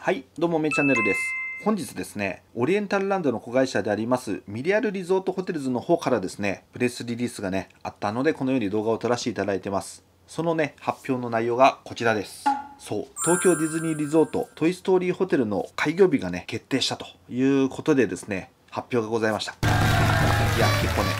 はい、どうもめチャンネルです。本日ですね、オリエンタルランドの子会社であります、ミリアルリゾートホテルズの方からですね、プレスリリースがね、あったので、このように動画を撮らせていただいてます。そのね、発表の内容がこちらです。そう、東京ディズニーリゾートトイ・ストーリーホテルの開業日がね、決定したということでですね、発表がございました。いや、結構ね、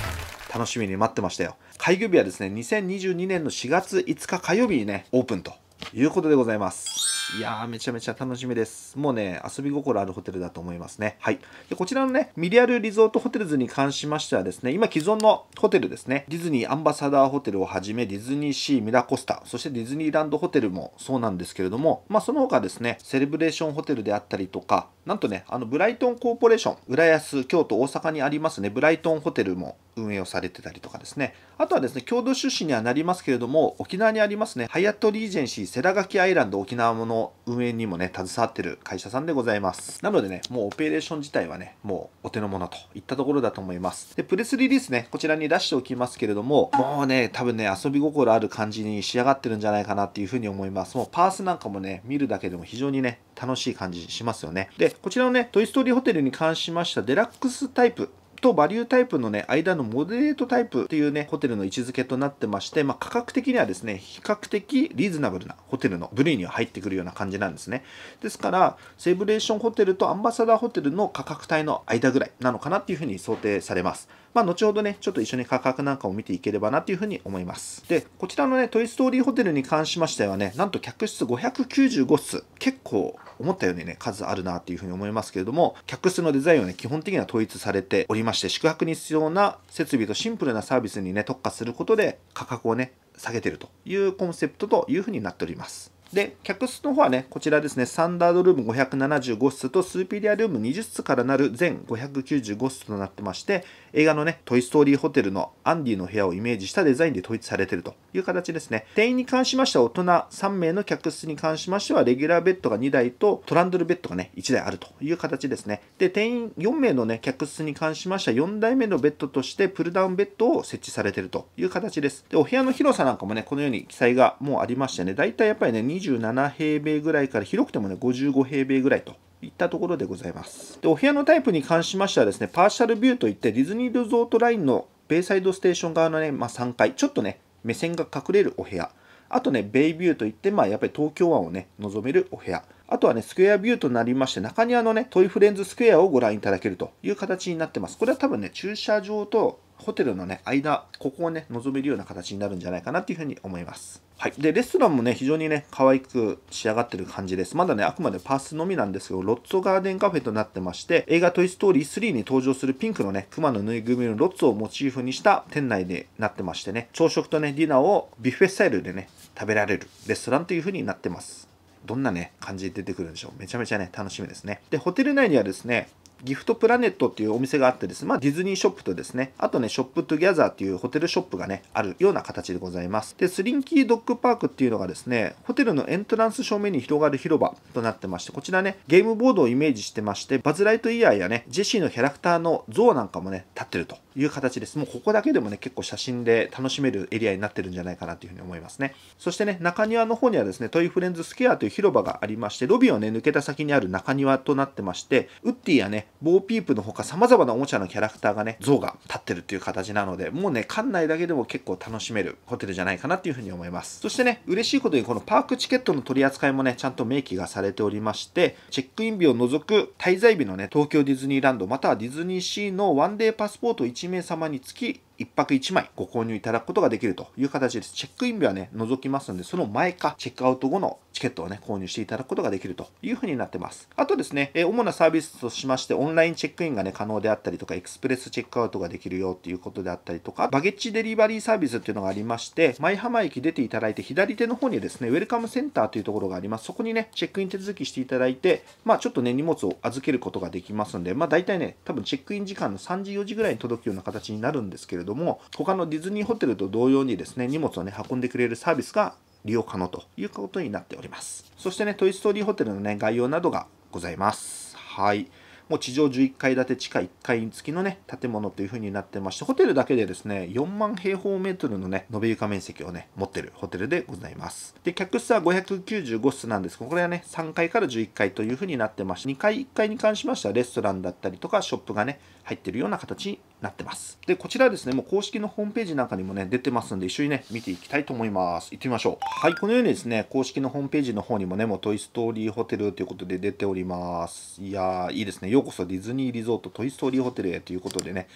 楽しみに待ってましたよ。開業日はですね、2022年の4月5日火曜日にね、オープンということでございます。いやー、めちゃめちゃ楽しみです。もうね、遊び心あるホテルだと思いますね。はい。でこちらのね、ミリアルリゾートホテルズに関しましてはですね、今既存のホテルですね、ディズニーアンバサダーホテルをはじめ、ディズニーシーミラコスタ、そしてディズニーランドホテルもそうなんですけれども、まあ、その他ですね、セレブレーションホテルであったりとか、なんとね、あの、ブライトンコーポレーション、浦安、京都、大阪にありますね、ブライトンホテルも運営をされてたりとかですね、あとはですね、共同出身にはなりますけれども、沖縄にありますね、ハヤットリージェンシー、ラガ垣アイランド沖縄ものの運営にもね、携わってる会社さんでございます。なのでね、もうオペレーション自体はね、もうお手の物といったところだと思います。で、プレスリリースね、こちらに出しておきますけれども、もうね、多分ね、遊び心ある感じに仕上がってるんじゃないかなっていうふうに思います。もうパースなんかもね、見るだけでも非常にね、楽しい感じしますよね。で、こちらのね、トイ・ストーリーホテルに関しましたデラックスタイプとバリュータイプのね、間のモデレートタイプっていうね、ホテルの位置づけとなってまして、まあ、価格的にはですね、比較的リーズナブルなホテルの部類には入ってくるような感じなんですね。ですから、セブレーションホテルとアンバサダーホテルの価格帯の間ぐらいなのかなっていうふうに想定されます。まあ、後ほどね、ちょっと一緒に価格なんかを見ていければなというふうに思います。で、こちらのね、トイ・ストーリーホテルに関しましてはね、なんと客室595室、結構思ったようにね数あるなっていうふうに思いますけれども客室のデザインはね基本的には統一されておりまして宿泊に必要な設備とシンプルなサービスにね特化することで価格をね下げてるというコンセプトというふうになっております。で、客室の方はね、こちらですね、スタンダードルーム575室とスーピリアルーム20室からなる全595室となってまして、映画のね、トイ・ストーリーホテルのアンディの部屋をイメージしたデザインで統一されているという形ですね。店員に関しましては大人3名の客室に関しましては、レギュラーベッドが2台とトランドルベッドがね、1台あるという形ですね。で、店員4名のね、客室に関しましては、4台目のベッドとしてプルダウンベッドを設置されているという形です。で、お部屋の広さなんかもね、このように記載がもうありましてね、だいたいやっぱりね、27平米ぐらいから広くてもね、55平米ぐらいといったところでございます。で、お部屋のタイプに関しましてはですね、パーシャルビューといって、ディズニーリゾートラインのベイサイドステーション側のね、まあ、3階、ちょっとね、目線が隠れるお部屋。あとね、ベイビューといって、まあ、やっぱり東京湾をね、望めるお部屋。あとはね、スクエアビューとなりまして、中庭のね、トイフレンズスクエアをご覧いただけるという形になってます。これは多分ね、駐車場とホテルのね、間、ここをね、望めるような形になるんじゃないかなっていうふうに思います。はい。で、レストランもね、非常にね、可愛く仕上がってる感じです。まだね、あくまでパースのみなんですけど、ロッツォガーデンカフェとなってまして、映画トイストーリー3に登場するピンクのね、熊のぬいぐるみのロッツォをモチーフにした店内でなってましてね、朝食とね、ディナーをビュッフェスタイルでね、食べられるレストランというふうになってます。どんなね、感じで出てくるんでしょう。めちゃめちゃね、楽しみですね。で、ホテル内にはですね、ギフトプラネットっていうお店があってですね、まあ、ディズニーショップとですね、あとね、ショップトゥギャザーっていうホテルショップがね、あるような形でございます。で、スリンキードッグパークっていうのがですね、ホテルのエントランス正面に広がる広場となってまして、こちらね、ゲームボードをイメージしてまして、バズ・ライトイヤーやね、ジェシーのキャラクターの像なんかもね、立ってるという形です。もうここだけでもね、結構写真で楽しめるエリアになってるんじゃないかなというふうに思いますね。そしてね、中庭の方にはですね、トイフレンズスケアという広場がありまして、ロビーをね、抜けた先にある中庭となってまして、ウッディやね、ボーピープのほか様々なおもちゃのキャラクターがね、像が立ってるっていう形なので、もうね、館内だけでも結構楽しめるホテルじゃないかなっていうふうに思います。そしてね、嬉しいことにこのパークチケットの取り扱いもね、ちゃんと明記がされておりまして、チェックイン日を除く滞在日のね、東京ディズニーランド、またはディズニーシーのワンデーパスポート1名様につき、1泊1枚ご購入いただくことができるという形です。チェックイン日はね、除きますので、その前か、チェックアウト後のチケットをね、購入していただくことができるというふうになってます。あとですね、え主なサービスとしまして、オンラインチェックインがね、可能であったりとか、エクスプレスチェックアウトができるよっていうことであったりとか、バゲッジデリバリーサービスっていうのがありまして、舞浜駅出ていただいて、左手の方にですね、ウェルカムセンターというところがあります。そこにね、チェックイン手続きしていただいて、まあちょっとね、荷物を預けることができますので、まあ大体ね、多分チェックイン時間の3時、4時ぐらいに届くような形になるんですけれどども他のディズニーホテルと同様にですね荷物をね運んでくれるサービスが利用可能ということになっておりますそしてねトイ・ストーリーホテルのね概要などがございますはいもう地上11階建て地下1階付きのね、建物という風になってまして、ホテルだけでですね、4万平方メートルのね、延べ床面積をね、持ってるホテルでございます。で、客室は595室なんですが、これはね、3階から11階という風になってまして、2階、1階に関しましてはレストランだったりとか、ショップがね、入ってるような形なってます。で、こちらですね、もう公式のホームページなんかにもね、出てますんで、一緒にね、見ていきたいと思います。行ってみましょう。はい、このようにですね、公式のホームページの方にもね、もうトイストーリーホテルということで出ております。いやー、いいですね。ようこそディズニーリゾートトイストーリーホテルへということでね、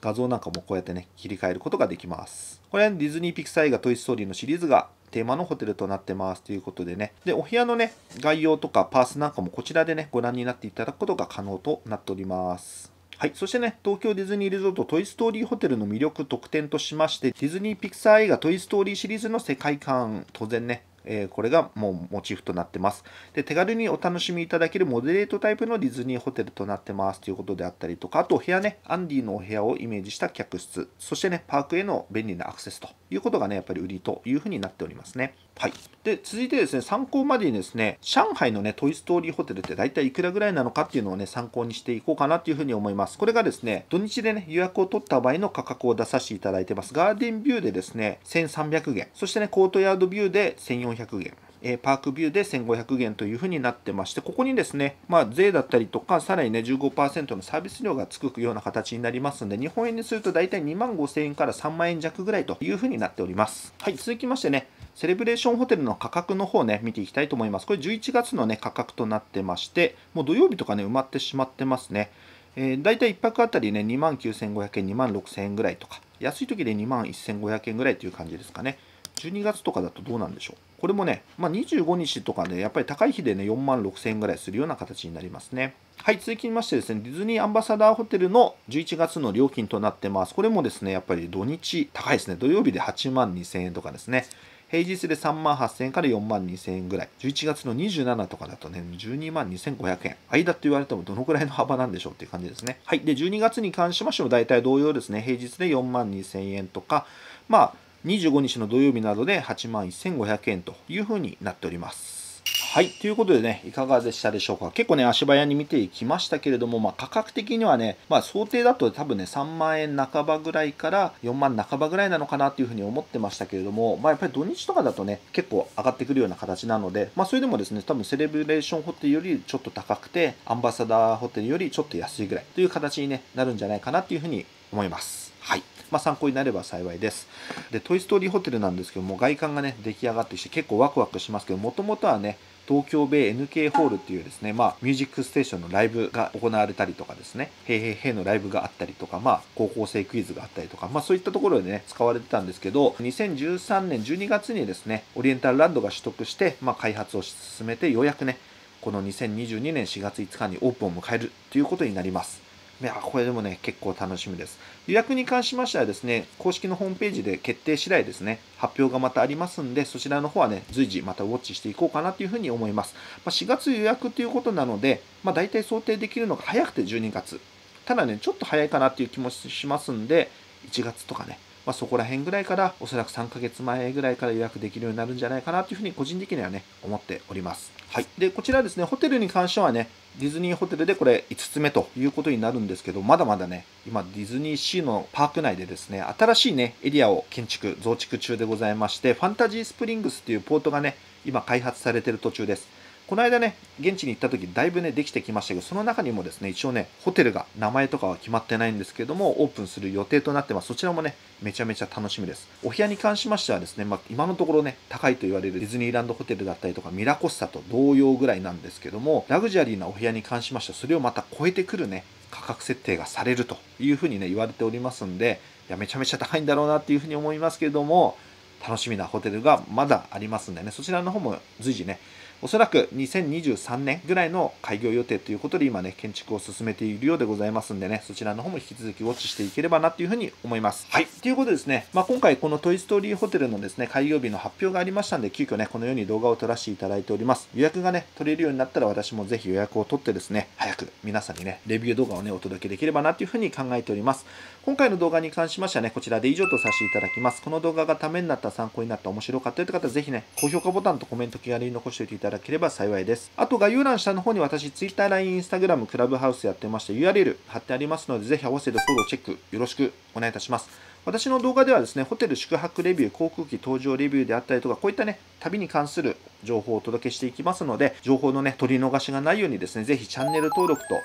画像なんかもこうやってね、切り替えることができます。これは、ね、ディズニーピクサー映画トイストーリーのシリーズがテーマのホテルとなってますということでね。で、お部屋のね、概要とかパースなんかもこちらでね、ご覧になっていただくことが可能となっております。はい、そしてね、東京ディズニーリゾートトイ・ストーリーホテルの魅力特典としまして、ディズニー・ピクサー映画トイ・ストーリーシリーズの世界観、当然ね、えー、これがもうモチーフとなってます。で、手軽にお楽しみいただけるモデレートタイプのディズニーホテルとなってますということであったりとか、あとお部屋ね、アンディのお部屋をイメージした客室、そしてね、パークへの便利なアクセスということがね、やっぱり売りというふうになっておりますね。はい。で、続いてですね、参考までにですね、上海のね、トイストーリーホテルって大体いくらぐらいなのかっていうのをね、参考にしていこうかなというふうに思います。これがですね、土日でね、予約を取った場合の価格を出させていただいてます。ガーデンビューでですね、1300元、そしてね、コートヤードビューで1400 1400元、えー、パークビューで1500元というふうになってまして、ここにですね、まあ、税だったりとか、さらにね、15%のサービス料がつくような形になりますので、日本円にすると大体2万5000円から3万円弱ぐらいというふうになっております。はい、続きましてね、セレブレーションホテルの価格の方ね、見ていきたいと思います。これ11月のね、価格となってまして、もう土曜日とかね、埋まってしまってますね。えー、大体1泊あたりね、2万9500円、2万6000円ぐらいとか、安い時で2万1500円ぐらいという感じですかね。12月とかだとどうなんでしょうこれもね、まあ、25日とかね、やっぱり高い日でね、4万6000円ぐらいするような形になりますね。はい、続きましてですね、ディズニーアンバサダーホテルの11月の料金となってます。これもですね、やっぱり土日高いですね。土曜日で8万2000円とかですね。平日で3万8000円から4万2000円ぐらい。11月の27とかだとね、12万2500円。間って言われてもどのくらいの幅なんでしょうっていう感じですね。はい。で、12月に関しましても大体同様ですね、平日で4万2000円とか、まあ、25日の土曜日などで8万1500円というふうになっております。はい。ということでね、いかがでしたでしょうか。結構ね、足早に見ていきましたけれども、まあ、価格的にはね、まあ、想定だと多分ね、3万円半ばぐらいから4万半ばぐらいなのかなっていうふうに思ってましたけれども、まあ、やっぱり土日とかだとね、結構上がってくるような形なので、まあ、それでもですね、多分セレブレーションホテルよりちょっと高くて、アンバサダーホテルよりちょっと安いぐらいという形に、ね、なるんじゃないかなっていうふうに思います。はい。まあ、参考になれば幸いです。で、トイ・ストーリーホテルなんですけども、外観がね、出来上がってきて結構ワクワクしますけど、もともとはね、東京米 NK ホールっていうですね、まあ、ミュージックステーションのライブが行われたりとかですね、へいへいへいのライブがあったりとか、まあ、高校生クイズがあったりとか、まあ、そういったところでね、使われてたんですけど、2013年12月にですね、オリエンタルランドが取得して、まあ、開発を進めて、ようやくね、この2022年4月5日にオープンを迎えるということになります。いやこれでもね、結構楽しみです。予約に関しましてはですね、公式のホームページで決定次第ですね、発表がまたありますんで、そちらの方はね、随時またウォッチしていこうかなというふうに思います。まあ、4月予約ということなので、まあ、大体想定できるのが早くて12月。ただね、ちょっと早いかなっていう気もしますんで、1月とかね、まあ、そこら辺ぐらいから、おそらく3ヶ月前ぐらいから予約できるようになるんじゃないかなというふうに個人的にはね、思っております。はい。で、こちらですね、ホテルに関してはね、ディズニーホテルでこれ5つ目ということになるんですけど、まだまだね、今ディズニーシーのパーク内でですね、新しいね、エリアを建築、増築中でございまして、ファンタジースプリングスっていうポートがね、今開発されてる途中です。この間ね、現地に行った時、だいぶね、できてきましたけど、その中にもですね、一応ね、ホテルが、名前とかは決まってないんですけども、オープンする予定となってます。そちらもね、めちゃめちゃ楽しみです。お部屋に関しましてはですね、まあ、今のところね、高いと言われるディズニーランドホテルだったりとか、ミラコスタと同様ぐらいなんですけども、ラグジュアリーなお部屋に関しましては、それをまた超えてくるね、価格設定がされるというふうにね、言われておりますんで、いや、めちゃめちゃ高いんだろうなっていうふうに思いますけども、楽しみなホテルがまだありますんでね、そちらの方も随時ね、おそらく2023年ぐらいの開業予定ということで、今ね、建築を進めているようでございますんでね、そちらの方も引き続きウォッチしていければなというふうに思います。はい。ということでですね、まあ、今回このトイ・ストーリーホテルのですね、開業日の発表がありましたんで、急遽ね、このように動画を撮らせていただいております。予約がね、取れるようになったら私もぜひ予約を取ってですね、早く皆さんにね、レビュー動画をね、お届けできればなというふうに考えております。今回の動画に関しましてはね、こちらで以上とさせていただきます。この動画がためになった、参考になった、面白かったという方、ぜひね、高評価ボタンとコメント気軽に残しておいていただただければ幸いです。あと概要欄下の方に私 Twitter、LINE、Instagram、クラブハウスやってまして URL 貼ってありますので、ぜひ合わせてフォローチェックよろしくお願いいたします。私の動画ではですね、ホテル宿泊レビュー、航空機搭乗レビューであったりとか、こういったね、旅に関する情報をお届けしていきますので、情報のね、取り逃しがないようにですね、ぜひチャンネル登録と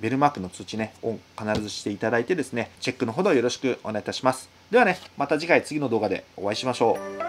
ベルマークの通知ね、オン必ずしていただいてですね、チェックのほどよろしくお願いいたします。ではね、また次回次の動画でお会いしましょう。